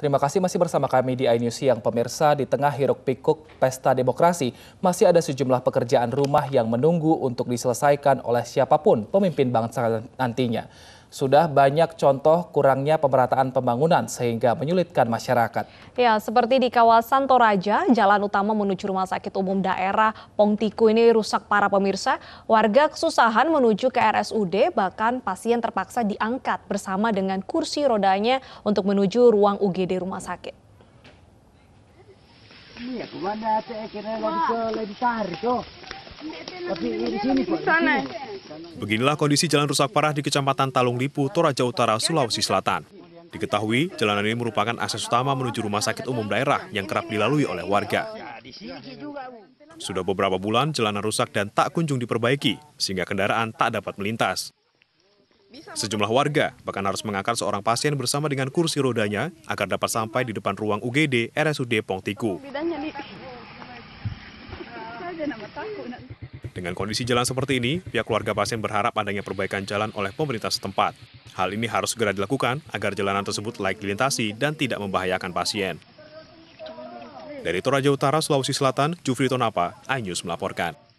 Terima kasih masih bersama kami di iNews yang Pemirsa, di tengah hiruk-pikuk pesta demokrasi, masih ada sejumlah pekerjaan rumah yang menunggu untuk diselesaikan oleh siapapun pemimpin bangsa nantinya. Sudah banyak contoh kurangnya pemerataan pembangunan sehingga menyulitkan masyarakat. Ya, seperti di kawasan Toraja, jalan utama menuju Rumah Sakit Umum Daerah Pongtiku ini rusak para pemirsa. Warga kesusahan menuju ke RSUD, bahkan pasien terpaksa diangkat bersama dengan kursi rodanya untuk menuju ruang UGD rumah sakit. Ini ya, kemana? Saya kira lebih tarik, Beginilah kondisi jalan rusak parah di Kecamatan Talung Lipu, Toraja Utara, Sulawesi Selatan. Diketahui, jalanan ini merupakan akses utama menuju rumah sakit umum daerah yang kerap dilalui oleh warga. Sudah beberapa bulan jalanan rusak dan tak kunjung diperbaiki, sehingga kendaraan tak dapat melintas. Sejumlah warga bahkan harus mengangkat seorang pasien bersama dengan kursi rodanya agar dapat sampai di depan ruang UGD RSUD Pongtiku. Dengan kondisi jalan seperti ini, pihak keluarga pasien berharap adanya perbaikan jalan oleh pemerintah setempat. Hal ini harus segera dilakukan agar jalanan tersebut layak dilintasi dan tidak membahayakan pasien. Dari Toraja Utara, Sulawesi Selatan, Jufri Tonapa, iNews melaporkan.